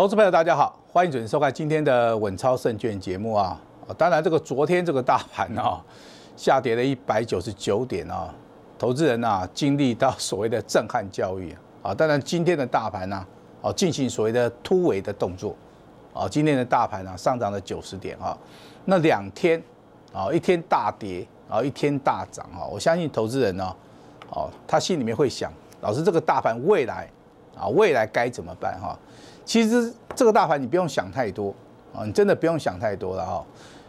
投资朋友，大家好，欢迎准时收看今天的《稳超胜券》节目啊！当然，这个昨天这个大盘啊，下跌了一百九十九点啊，投资人啊，经历到所谓的震撼教育啊。当然，今天的大盘呢，啊，进行所谓的突围的动作啊。今天的大盘呢，上涨了九十点啊，那两天啊，一天大跌啊，一天大涨啊。我相信投资人呢，哦，他心里面会想，老师这个大盘未来啊，未来该怎么办哈？其实这个大盘你不用想太多啊，你真的不用想太多了哈，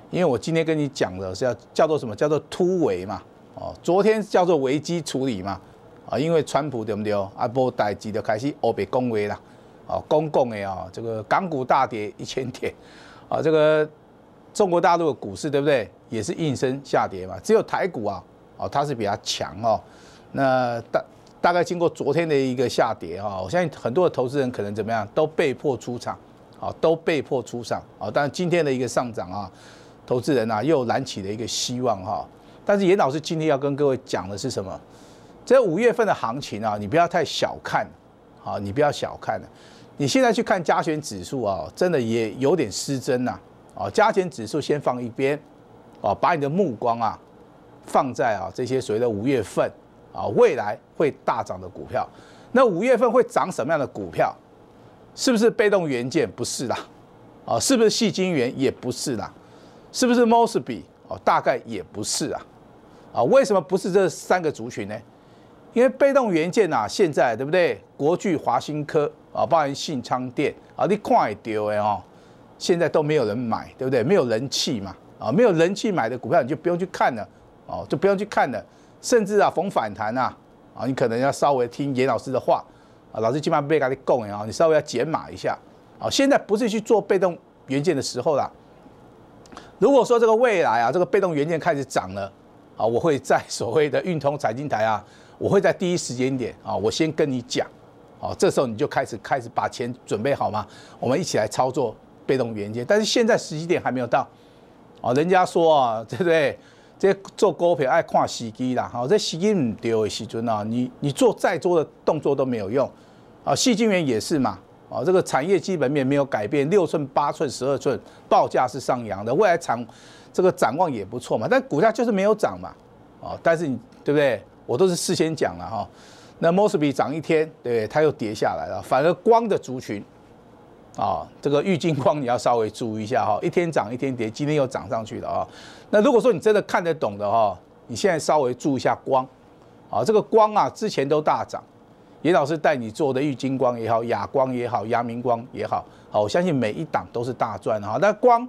因为我今天跟你讲的是要叫做什么？叫做突围嘛，哦，昨天叫做危机处理嘛，啊，因为川普对不对？啊，波代机就开始欧北恭维了，哦，公共的啊，这个港股大跌一千点，啊，这个中国大陆的股市对不对？也是应声下跌嘛，只有台股啊，哦，它是比较强哦，那大。大概经过昨天的一个下跌哈，我相信很多的投资人可能怎么样都被迫出场，啊，都被迫出场啊。但是今天的一个上涨啊，投资人啊又燃起了一个希望哈。但是严老师今天要跟各位讲的是什么？这五月份的行情啊，你不要太小看，好你不要小看你现在去看加权指数啊，真的也有点失真呐，啊加权指数先放一边，啊把你的目光啊放在啊这些所谓的五月份。啊，未来会大涨的股票，那五月份会涨什么样的股票？是不是被动元件？不是啦，啊，是不是细晶元？也不是啦，是不是 m o s b y 哦，大概也不是啊，啊，为什么不是这三个族群呢？因为被动元件呐，现在对不对？国巨、华新科啊，包含信昌店啊，你看也丢哎哦，现在都没有人买，对不对？没有人气嘛，啊，没有人气买的股票你就不用去看了，哦，就不用去看了。甚至啊，逢反弹啊，啊，你可能要稍微听严老师的话，啊，老师上不被给供了啊，你稍微要减码一下，啊，现在不是去做被动元件的时候啦。如果说这个未来啊，这个被动元件开始涨了，啊，我会在所谓的运通财经台啊，我会在第一时间点啊，我先跟你讲，啊，这时候你就开始开始把钱准备好吗？我们一起来操作被动元件。但是现在时机点还没有到，啊，人家说啊，对不对？这做股票爱看时机啦，哈，这时机唔对的时阵呢，你你做再多的动作都没有用，啊，细晶元也是嘛，啊，这个产业基本面没有改变，六寸、八寸、十二寸报价是上扬的，未来长这个展望也不错嘛，但股价就是没有涨嘛，啊，但是你对不对？我都是事先讲了哈，那 mosby 涨一天，对，它又跌下来了，反而光的族群，啊，这个玉金光你要稍微注意一下哈，一天涨一天跌，今天又涨上去了啊。那如果说你真的看得懂的哈，你现在稍微注一下光，啊，这个光啊，之前都大涨，严老师带你做的郁金光也好，哑光也好，阳明光也好，好，我相信每一档都是大赚哈。那光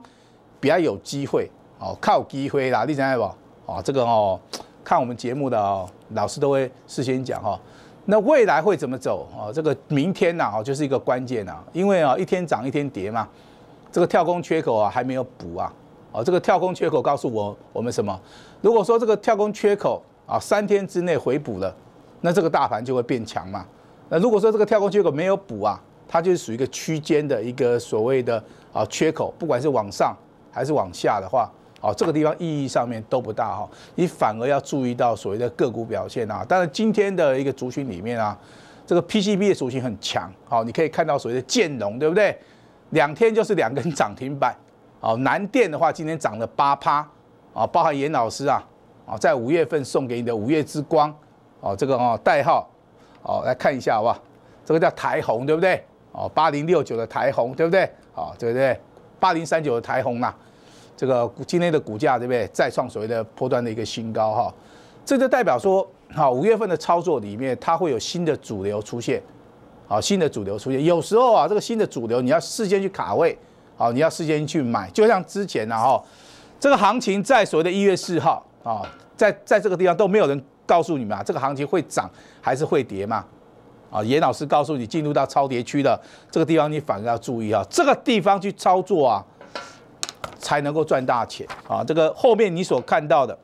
比较有机会哦，靠机会啦，你晓得不？啊，这个哦，看我们节目的哦，老师都会事先讲哈，那未来会怎么走啊？这个明天呐，哦，就是一个关键呐，因为啊，一天涨一天跌嘛，这个跳空缺口啊，还没有补啊。哦，这个跳空缺口告诉我我们什么？如果说这个跳空缺口啊三天之内回补了，那这个大盘就会变强嘛。那如果说这个跳空缺口没有补啊，它就是属于一个区间的一个所谓的啊缺口，不管是往上还是往下的话，哦，这个地方意义上面都不大哈。你反而要注意到所谓的个股表现啊。当然，今天的一个族群里面啊，这个 PCB 的族群很强，好，你可以看到所谓的建融，对不对？两天就是两根涨停板。哦，南电的话今天涨了八趴，啊，包含严老师啊，啊，在五月份送给你的五月之光，哦，这个哦，代号，哦，来看一下好不好？这个叫台红，对不对？哦，八零六九的台红，对不对？哦，对不对？八零三九的台红啊，这个股今天的股价对不对？再创所谓的破端的一个新高哈，这就代表说，好，五月份的操作里面它会有新的主流出现，好，新的主流出现，有时候啊，这个新的主流你要事先去卡位。哦，你要事先去买，就像之前呢哈，这个行情在所谓的一月四号啊，在在这个地方都没有人告诉你们啊，这个行情会涨还是会跌嘛？啊，严老师告诉你，进入到超跌区的这个地方，你反而要注意啊，这个地方去操作啊，才能够赚大钱啊。这个后面你所看到的，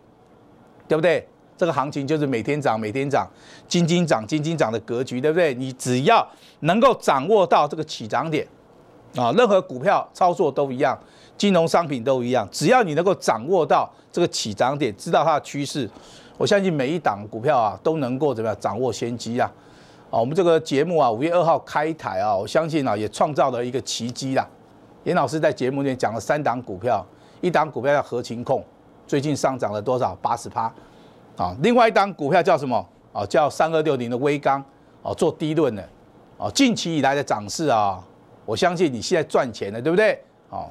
对不对？这个行情就是每天涨、每天涨、斤斤涨、斤斤涨的格局，对不对？你只要能够掌握到这个起涨点。啊，任何股票操作都一样，金融商品都一样，只要你能够掌握到这个起涨点，知道它的趋势，我相信每一档股票啊都能够怎么样掌握先机啊！啊，我们这个节目啊，五月二号开台啊，我相信啊也创造了一个奇迹啦。严老师在节目里面讲了三档股票，一档股票叫合情控，最近上涨了多少？八十趴。啊，另外一档股票叫什么？啊，叫三二六零的微钢，啊，做低论的，啊，近期以来的涨势啊。我相信你现在赚钱了，对不对？哦，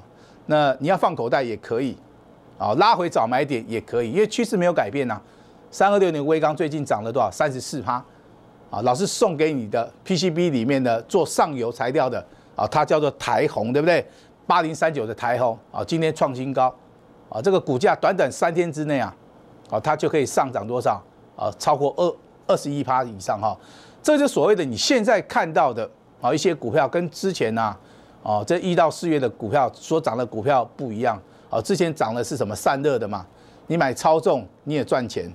那你要放口袋也可以，啊，拉回早买点也可以，因为趋势没有改变呐。三二六零微刚最近涨了多少？三十四趴，啊，老师送给你的 PCB 里面的做上游材料的，啊，它叫做台红，对不对？八零三九的台红啊，今天创新高，啊，这个股价短短三天之内啊，啊，它就可以上涨多少？啊，超过二二十一趴以上哈，这就所谓的你现在看到的。啊，一些股票跟之前呢，哦，这一到四月的股票所涨的股票不一样。哦，之前涨的是什么散热的嘛？你买超重你也赚钱，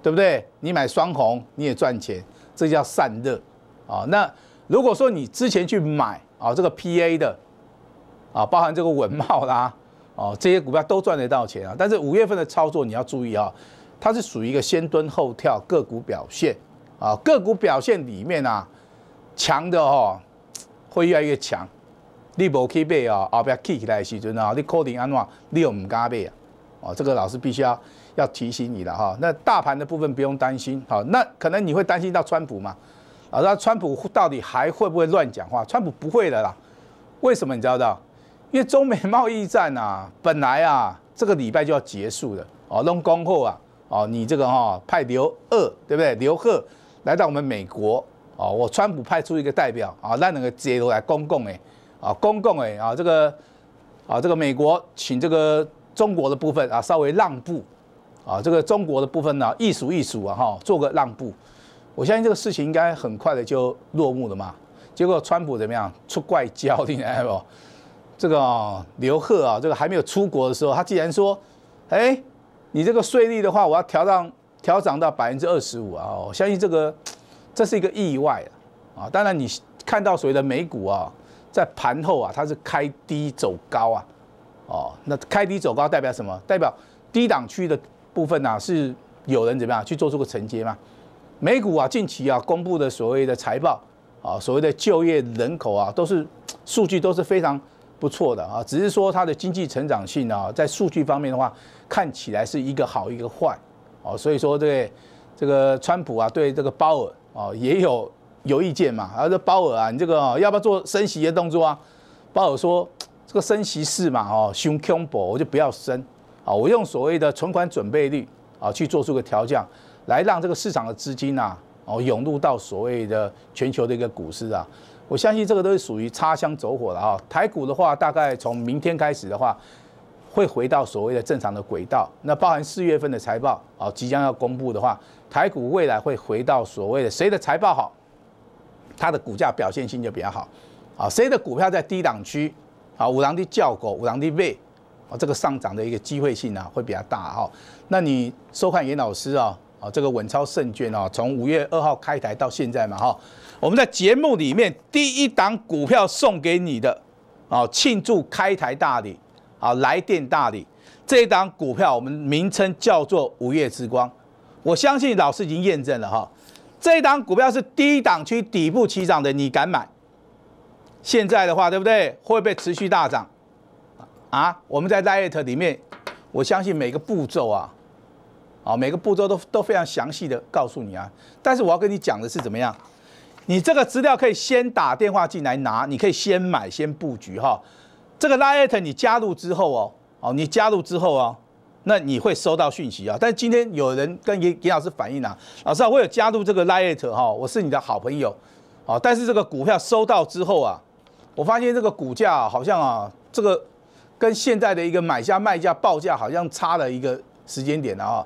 对不对？你买双红你也赚钱，这叫散热。啊，那如果说你之前去买啊，这个 PA 的啊，包含这个文茂啦，哦，这些股票都赚得到钱啊。但是五月份的操作你要注意啊，它是属于一个先蹲后跳个股表现啊，个股表现里面啊。强的哦，会越来越强。你不去起背啊！啊，不要起起来的时阵啊，你靠定安怎，你又唔敢背啊！哦，这个老师必须要要提醒你的哈。那大盘的部分不用担心，好，那可能你会担心到川普嘛？啊，那川普到底还会不会乱讲话？川普不会的啦。为什么你知道？因为中美贸易战啊，本来啊，这个礼拜就要结束了。哦，弄过后啊，哦，你这个哈派刘二对不对？刘贺来到我们美国。哦，我川普派出一个代表啊，让那个街头来公共哎，啊公共哎啊这个，啊这个美国请这个中国的部分啊稍微让步，啊这个中国的部分呢艺术艺术啊哈做个让步，我相信这个事情应该很快的就落幕了嘛。结果川普怎么样出怪交，你睇不？这个刘贺啊，这个还没有出国的时候，他既然说，哎，你这个税率的话，我要调到调涨到百分之二十五啊，我相信这个。这是一个意外啊！啊，当然你看到所谓的美股啊，在盘后啊，它是开低走高啊，哦，那开低走高代表什么？代表低档区的部分啊、是有人怎么样去做出个承接嘛？美股啊，近期啊公布的所谓的财报啊，所谓的就业人口啊，都是数据都是非常不错的啊，只是说它的经济成长性啊，在数据方面的话，看起来是一个好一个坏哦，所以说对这个川普啊，对这个鲍尔。哦，也有有意见嘛？后这鲍尔啊，你这个要不要做升息的动作啊？鲍尔说这个升息是嘛，哦，胸胸我就不要升，啊，我用所谓的存款准备率啊去做出个调降，来让这个市场的资金啊，哦，涌入到所谓的全球的一个股市啊，我相信这个都是属于插香走火的啊。台股的话，大概从明天开始的话。会回到所谓的正常的轨道，那包含四月份的财报啊，即将要公布的话，台股未来会回到所谓的谁的财报好，它的股价表现性就比较好，啊，谁的股票在低档区啊，五郎的叫狗，五郎的喂啊，这个上涨的一个机会性啊会比较大哈。那你收看严老师啊，啊，这个稳操胜券啊，从五月二号开台到现在嘛哈，我们在节目里面第一档股票送给你的啊，庆祝开台大礼。啊，来电大礼这一档股票，我们名称叫做午夜之光。我相信老师已经验证了哈，这一档股票是低档区底部起涨的，你敢买？现在的话，对不对？会不会持续大涨？啊？我们在 Light 里面，我相信每个步骤啊，啊，每个步骤都都非常详细的告诉你啊。但是我要跟你讲的是怎么样？你这个资料可以先打电话进来拿，你可以先买先布局哈。这个 Lite 你加入之后哦，哦，你加入之后啊，那你会收到讯息啊。但今天有人跟严严老师反映啊，老师啊，我有加入这个 Lite 哈，我是你的好朋友，啊，但是这个股票收到之后啊，我发现这个股价好像啊，这个跟现在的一个买家卖家报价好像差了一个时间点了哦。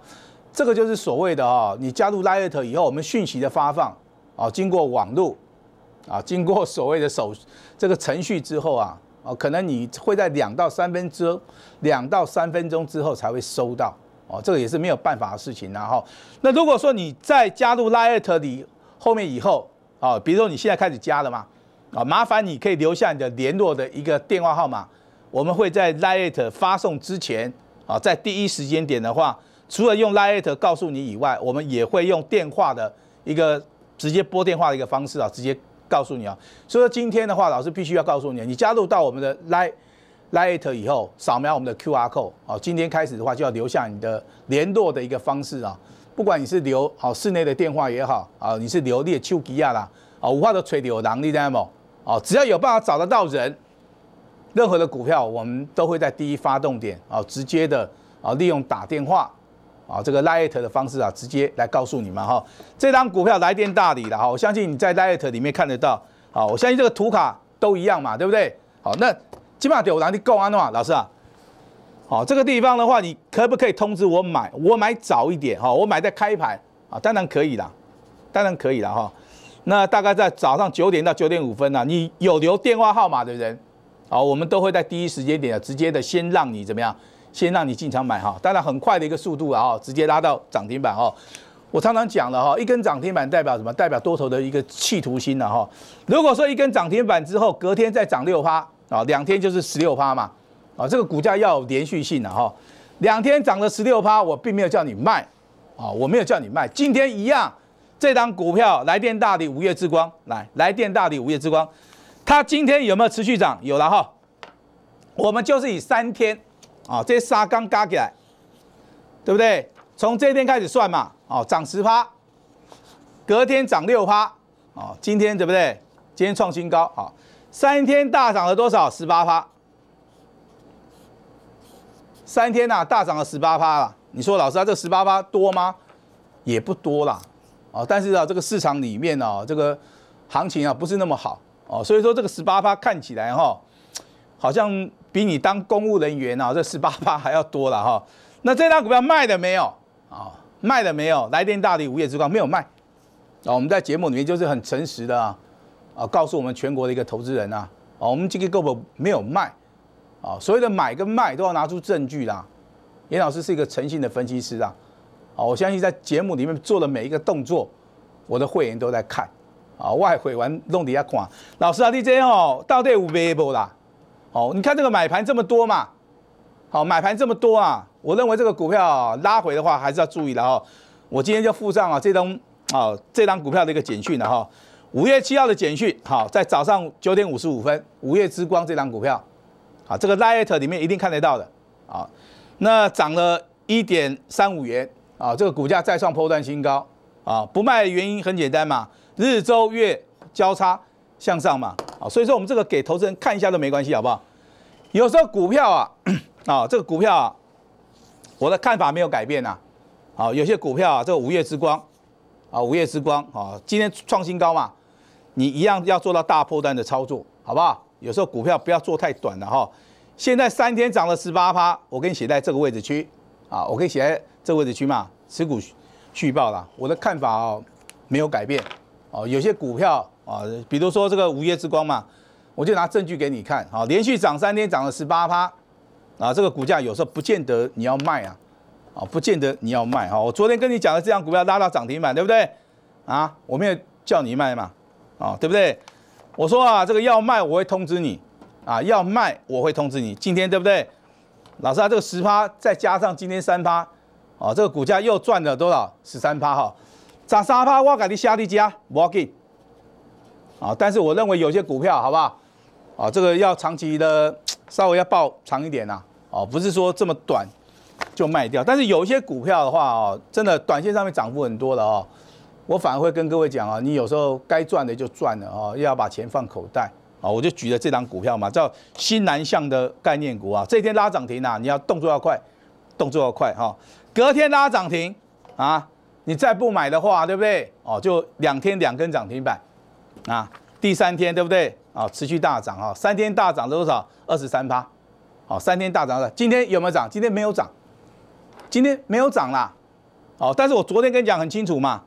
这个就是所谓的哦，你加入 Lite 以后，我们讯息的发放啊，经过网络啊，经过所谓的手这个程序之后啊。哦，可能你会在两到三分钟，两到三分钟之后才会收到。哦，这个也是没有办法的事情然后那如果说你在加入 Light 里后面以后，哦，比如说你现在开始加了嘛，啊，麻烦你可以留下你的联络的一个电话号码。我们会在 Light 发送之前，啊，在第一时间点的话，除了用 Light 告诉你以外，我们也会用电话的一个直接拨电话的一个方式啊，直接。告诉你啊，所以说今天的话，老师必须要告诉你，你加入到我们的 Lite Lite 以后，扫描我们的 QR code 哦，今天开始的话就要留下你的联络的一个方式啊，不管你是留好室内的电话也好啊，你是留列丘吉亚啦啊，五话都垂柳郎，你知道吗？啊，只要有办法找得到人，任何的股票我们都会在第一发动点啊，直接的啊，利用打电话。啊，这个 Light 的方式啊，直接来告诉你们哈，这张股票来电大礼了哈，我相信你在 Light 里面看得到，好，我相信这个图卡都一样嘛，对不对？好，那基本上有哪里够安的话，老师啊，好，这个地方的话，你可不可以通知我买？我买早一点哈，我买在开盘啊，当然可以啦，当然可以了哈，那大概在早上九点到九点五分啊，你有留电话号码的人，好，我们都会在第一时间点直接的先让你怎么样？先让你进场买哈，当然很快的一个速度啊，直接拉到涨停板哦。我常常讲了哈，一根涨停板代表什么？代表多头的一个企图心了哈。如果说一根涨停板之后，隔天再涨六趴啊，两天就是十六趴嘛啊，这个股价要有连续性了哈。两天涨了十六趴，我并没有叫你卖啊，我没有叫你卖。今天一样，这张股票来电大的午夜之光来，来电大的午夜之光，它今天有没有持续涨？有了哈，我们就是以三天。哦，这三沙缸加起来，对不对？从这天开始算嘛，哦，涨十趴，隔天涨六趴，哦，今天对不对？今天创新高，好，三天大涨了多少？十八趴，三天啊，大涨了十八趴了。你说老师，这十八趴多吗？也不多啦，哦，但是啊，这个市场里面哦，这个行情啊，不是那么好哦，所以说这个十八趴看起来哈，好像。比你当公务人员啊，这四八八 还要多了哈。那这张股票卖了没有啊？卖了没有？来电大力、午夜之光没有卖啊？我们在节目里面就是很诚实的啊，啊，告诉我们全国的一个投资人啊，啊，我们这个个股没有卖啊。所谓的买跟卖都要拿出证据啦。严老师是一个诚信的分析师啊，啊，我相信在节目里面做的每一个动作，我的会员都在看啊，外会完弄底下看。老师啊，你这哦到底有卖无啦？哦，你看这个买盘这么多嘛，好，买盘这么多啊，我认为这个股票拉回的话还是要注意的哈。我今天就附上啊，这张啊，这张股票的一个简讯的哈，五月七号的简讯，好，在早上九点五十五分，五月之光这张股票，好，这个拉 at 里面一定看得到的啊，那涨了一点三五元啊，这个股价再创破段新高啊，不卖原因很简单嘛，日周月交叉向上嘛。所以说我们这个给投资人看一下都没关系，好不好？有时候股票啊，啊，这个股票啊，我的看法没有改变呐。啊，有些股票啊，这个午夜之光啊，午夜之光啊，今天创新高嘛，你一样要做到大破段的操作，好不好？有时候股票不要做太短了哈。现在三天涨了十八趴，我给你写在这个位置区啊，我可以写在这个位置区嘛？持股续报了，我的看法哦没有改变哦，有些股票。啊，比如说这个午夜之光嘛，我就拿证据给你看，好，连续涨三天涨了十八趴，啊，这个股价有时候不见得你要卖啊，啊，不见得你要卖哈。我昨天跟你讲的这张股票拉到涨停板，对不对？啊，我没有叫你卖嘛，啊，对不对？我说啊，这个要卖我会通知你，啊，要卖我会通知你。今天对不对？老师啊，这个十趴再加上今天三趴，啊，这个股价又赚了多少？十三趴哈，涨三趴我改你下地加，啊，不要紧。啊，但是我认为有些股票好不好？啊，这个要长期的，稍微要抱长一点呐。哦，不是说这么短就卖掉。但是有一些股票的话哦，真的短线上面涨幅很多的哦，我反而会跟各位讲啊，你有时候该赚的就赚了哦，要把钱放口袋。啊，我就举了这张股票嘛，叫新南向的概念股啊。这天拉涨停啊，你要动作要快，动作要快哈。隔天拉涨停啊，你再不买的话，对不对？哦，就两天两根涨停板。啊，第三天对不对？啊，持续大涨啊，三天大涨了多少？二十三趴，好，三天大涨了。今天有没有涨？今天没有涨，今天没有涨啦。哦，但是我昨天跟你讲很清楚嘛，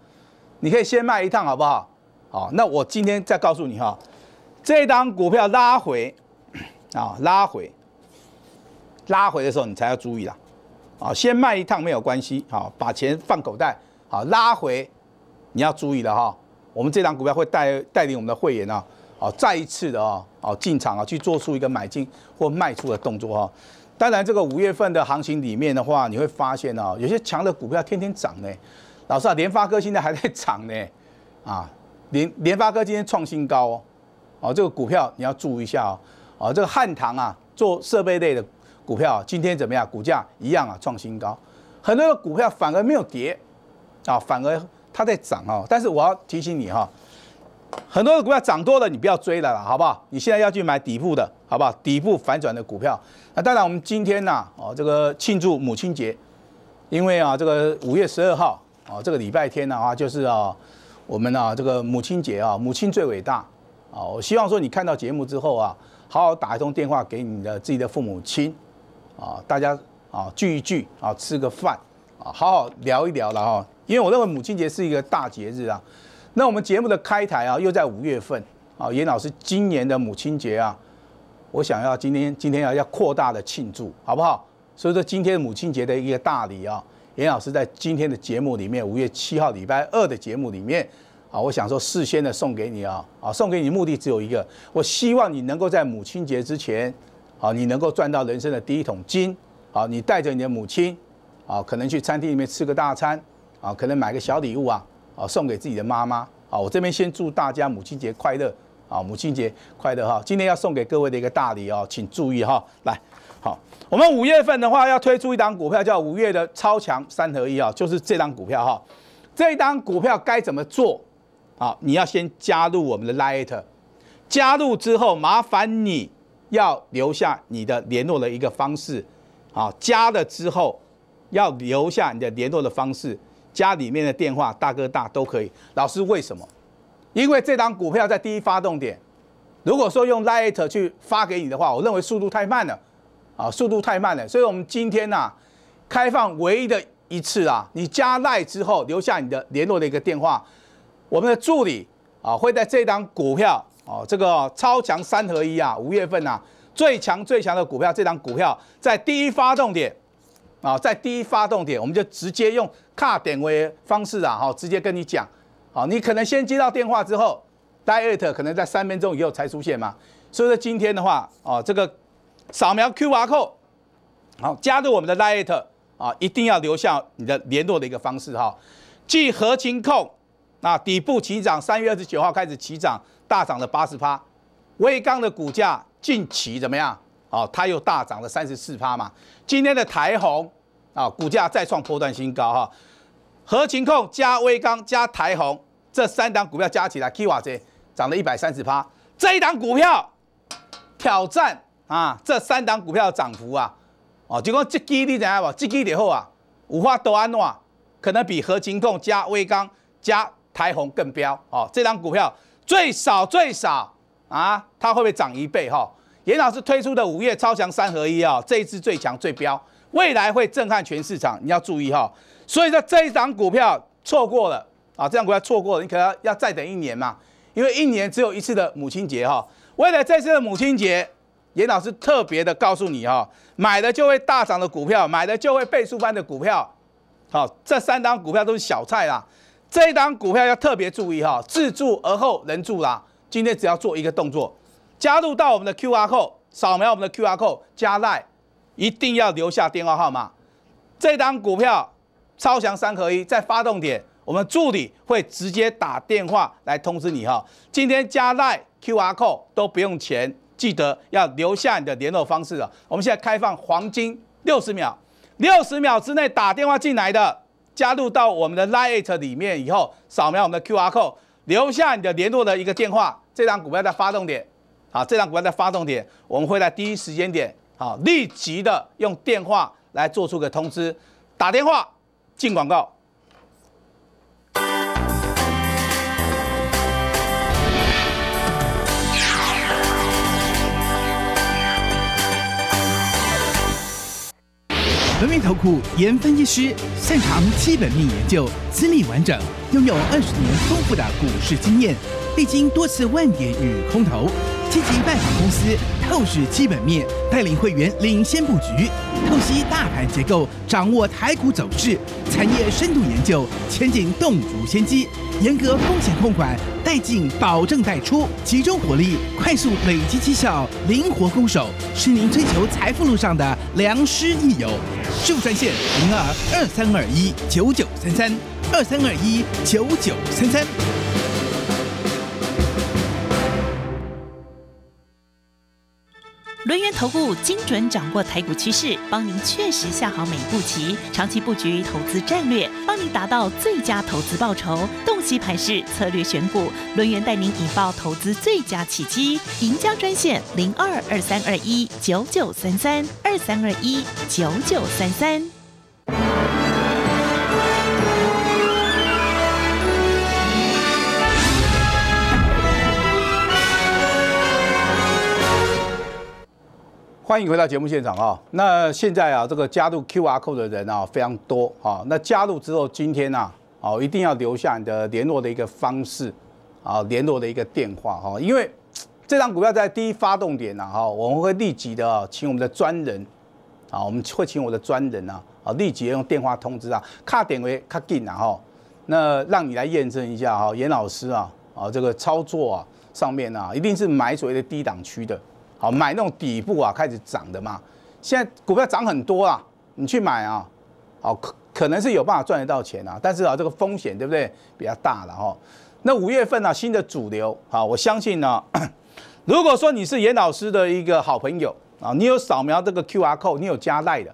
你可以先卖一趟好不好？好，那我今天再告诉你哈，这档股票拉回啊，拉回，拉回的时候你才要注意啦。啊，先卖一趟没有关系，好，把钱放口袋，好，拉回你要注意的哈。我们这档股票会带带领我们的会员呢，好再一次的啊，好进场啊，去做出一个买进或卖出的动作啊。当然，这个五月份的行情里面的话，你会发现啊，有些强的股票天天涨呢。老师啊，联发科现在还在涨呢，啊，联联发科今天创新高哦，哦，这个股票你要注意一下哦，哦，这个汉唐啊，做设备类的股票，今天怎么样？股价一样啊，创新高。很多的股票反而没有跌，啊，反而。它在涨啊，但是我要提醒你哈，很多的股票涨多了，你不要追了啦，好不好？你现在要去买底部的，好不好？底部反转的股票。那当然，我们今天呢，哦，这个庆祝母亲节，因为啊，这个五月十二号，哦，这个礼拜天呢啊，就是啊，我们啊，这个母亲节啊，母亲最伟大啊。我希望说你看到节目之后啊，好好打一通电话给你的自己的父母亲，啊，大家啊聚一聚啊，吃个饭。好好聊一聊了哈，因为我认为母亲节是一个大节日啊。那我们节目的开台啊，又在五月份啊。严老师今年的母亲节啊，我想要今天今天要要扩大的庆祝，好不好？所以说今天母亲节的一个大礼啊，严老师在今天的节目里面，五月七号礼拜二的节目里面啊，我想说事先的送给你啊啊，送给你目的只有一个，我希望你能够在母亲节之前，啊，你能够赚到人生的第一桶金，好，你带着你的母亲。啊，可能去餐厅里面吃个大餐，啊，可能买个小礼物啊，啊，送给自己的妈妈，啊，我这边先祝大家母亲节快乐，啊，母亲节快乐哈，今天要送给各位的一个大礼哦，请注意哈，来，好，我们五月份的话要推出一档股票，叫五月的超强三合一啊，就是这档股票哈，这档股票该怎么做？啊，你要先加入我们的 l i t 加入之后麻烦你要留下你的联络的一个方式，啊，加了之后。要留下你的联络的方式，家里面的电话、大哥大都可以。老师为什么？因为这档股票在第一发动点，如果说用 Light 去发给你的话，我认为速度太慢了，啊，速度太慢了。所以我们今天呐，开放唯一的一次啊，你加赖之后留下你的联络的一个电话，我们的助理啊会在这档股票哦，这个超强三合一啊，五月份啊最强最强的股票，这档股票在第一发动点。啊，在第一发动点，我们就直接用卡点位方式啊，哈，直接跟你讲，好，你可能先接到电话之后 d i e t 可能在三分钟以后才出现嘛，所以说今天的话，啊，这个扫描 Q d 扣，好，加入我们的 d i e t 啊，一定要留下你的联络的一个方式哈，即合情控，啊，底部起涨，三月二十九号开始起涨，大涨了八十趴，威刚的股价近期怎么样？哦，它又大涨了三十四趴嘛，今天的台红。啊，股价再创波段新高哈！合情控加微刚加台红这三档股票加起来，Kiva Z 涨了一百三十趴。这一档股票挑战啊，这三档股票涨幅啊，哦，就讲这基你知道不？这基以后啊，五花都安诺啊，可能比合情控加微刚加台红更彪哦。这档股票最少最少啊，它会不会涨一倍哈？严老师推出的五月超强三合一啊，这一支最强最彪。未来会震撼全市场，你要注意哈。所以说这一档股票错过了啊，这档股票错过了，你可能要再等一年嘛，因为一年只有一次的母亲节哈。为了这次的母亲节，严老师特别的告诉你哈，买的就会大涨的股票，买的就会倍数翻的股票，好，这三档股票都是小菜啦。这一档股票要特别注意哈，自助而后能助啦。今天只要做一个动作，加入到我们的 Q R code，扫描我们的 Q R code 加 line。一定要留下电话号码。这张股票超强三合一在发动点，我们助理会直接打电话来通知你哈。今天加赖 q r code 都不用钱，记得要留下你的联络方式了。我们现在开放黄金六十秒，六十秒之内打电话进来的，加入到我们的 Lite 里面以后，扫描我们的 q r code，留下你的联络的一个电话。这张股票在发动点，好，这张股票在发动点，我们会在第一时间点。好，立即的用电话来做出个通知，打电话进广告。文明投顾严分析师，擅长基本面研究，资历完整，拥有二十年丰富的股市经验，历经多次万点与空投，积极拜访公司。透视基本面，带领会员领先布局；透析大盘结构，掌握台股走势；产业深度研究，前景洞足先机；严格风险控管，带进保证带出；集中火力，快速累积绩效；灵活攻守，是您追求财富路上的良师益友。秀山线零二二三二一九九三三二三二一，九九三三。轮源投顾精准掌握台股趋势，帮您确实下好每一步棋，长期布局投资战略，帮您达到最佳投资报酬。洞悉盘势，策略选股，轮源带您引爆投资最佳契机。赢家专线零二二三二一九九三三二三二一九九三三。欢迎回到节目现场啊！那现在啊，这个加入 q r code 的人啊非常多啊。那加入之后，今天呢，啊，一定要留下你的联络的一个方式，啊，联络的一个电话哈。因为这张股票在第一发动点呢哈，我们会立即的请我们的专人啊，我们会请我的专人呢啊，立即用电话通知啊，卡点为卡进啊哈，那让你来验证一下哈，严老师啊啊，这个操作啊上面呢，一定是买谓的低档区的。好，买那种底部啊，开始涨的嘛。现在股票涨很多啊，你去买啊。好，可可能是有办法赚得到钱啊，但是啊，这个风险对不对比较大了哈。那五月份呢，新的主流啊，我相信呢，如果说你是严老师的一个好朋友啊，你有扫描这个 Q R code，你有加赖的，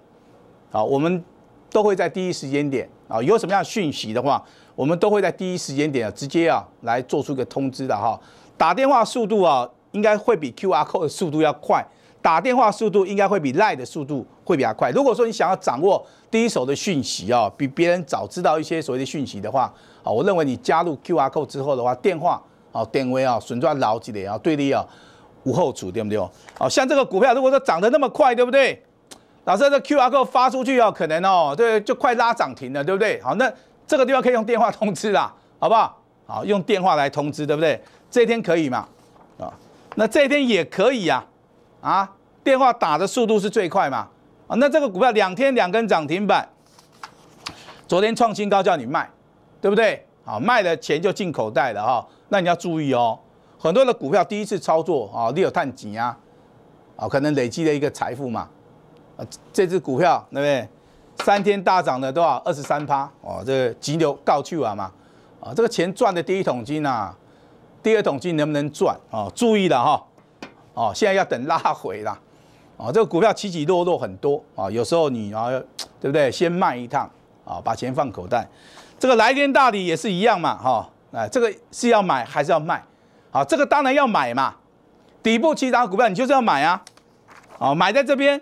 啊，我们都会在第一时间点啊，有什么样讯息的话，我们都会在第一时间点啊，直接啊来做出一个通知的哈，打电话速度啊。应该会比 QR Code 的速度要快，打电话速度应该会比 Line 的速度会比较快。如果说你想要掌握第一手的讯息啊，比别人早知道一些所谓的讯息的话啊，我认为你加入 QR Code 之后的话，电话啊、电微啊、旋转老几的啊、对立啊、无后厨，对不对？哦，像这个股票如果说涨得那么快，对不对？老师，这 QR Code 发出去哦，可能哦，对，就快拉涨停了，对不对？好，那这个地方可以用电话通知啦，好不好？好，用电话来通知，对不对？这一天可以嘛？那这一天也可以啊，啊，电话打的速度是最快嘛？啊，那这个股票两天两根涨停板，昨天创新高叫你卖，对不对？啊，卖了钱就进口袋了哈。那你要注意哦，很多的股票第一次操作啊，你有探底啊，啊，可能累积了一个财富嘛。啊，这只股票对不对？三天大涨了多少二十三趴哦，这个急流告去完嘛，啊，这个钱赚的第一桶金啊。第二桶金能不能赚啊？注意了哈，哦，现在要等拉回啦，哦，这个股票起起落落很多啊，有时候你啊，对不对？先卖一趟啊，把钱放口袋。这个来天大礼也是一样嘛，哈，哎，这个是要买还是要卖？好，这个当然要买嘛，底部起涨股票你就是要买啊，哦，买在这边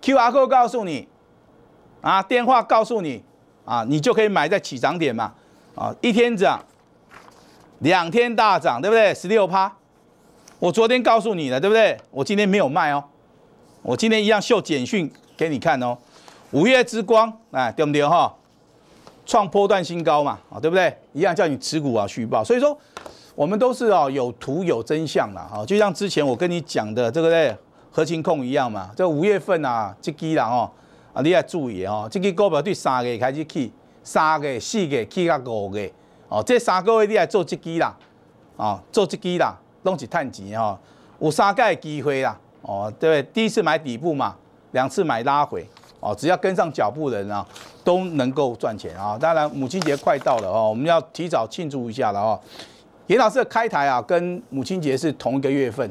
，Q R code 告诉你，啊，电话告诉你，啊，你就可以买在起涨点嘛，啊，一天涨。两天大涨，对不对？十六趴，我昨天告诉你了，对不对？我今天没有卖哦，我今天一样秀简讯给你看哦。五月之光，哎，对不对哈？创波段新高嘛，啊，对不对？一样叫你持股啊，续报。所以说，我们都是啊，有图有真相啦，哈。就像之前我跟你讲的这个嘞，核心控一样嘛。这五月份啊，这跌了哦，啊，你也注意哦。这个股票对三月开始起，三月、四月起到五月。哦，这三个月你来做自己啦，哦，做自己啦，拢是赚钱哦。有三个机会啦，哦，对对？第一次买底部嘛，两次买拉回，哦，只要跟上脚步的人啊，都能够赚钱啊。当然，母亲节快到了哦，我们要提早庆祝一下了哦。严老师的开台啊，跟母亲节是同一个月份，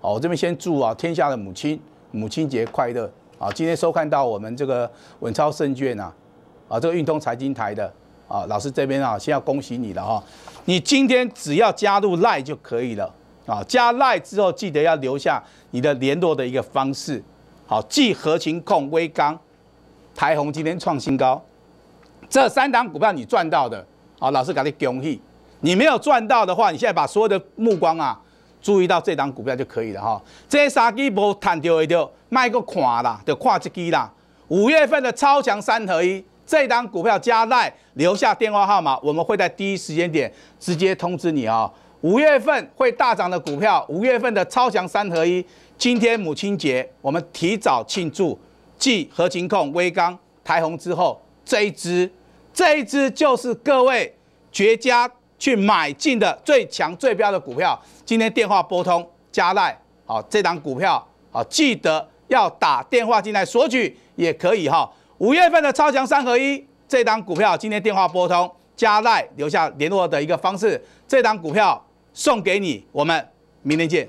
哦，我这边先祝啊，天下的母亲母亲节快乐啊。今天收看到我们这个稳操胜券啊，啊，这个运通财经台的。啊，老师这边啊，先要恭喜你了哈！你今天只要加入赖就可以了啊，加赖之后记得要留下你的联络的一个方式。好，即何情控微刚、台红今天创新高，这三档股票你赚到的，啊，老师给你恭喜。你没有赚到的话，你现在把所有的目光啊，注意到这档股票就可以了哈。这三傻鸡婆摊丢一卖个跨啦，就跨一支啦。五月份的超强三合一。这档股票加代留下电话号码，我们会在第一时间点直接通知你哦。五月份会大涨的股票，五月份的超强三合一。今天母亲节，我们提早庆祝。继核情控、威钢、台红之后，这一支，这一支就是各位绝佳去买进的最强最标的股票。今天电话拨通加赖，好，这档股票好，记得要打电话进来索取也可以哈。五月份的超强三合一，这档股票今天电话拨通，加赖留下联络的一个方式，这档股票送给你，我们明天见。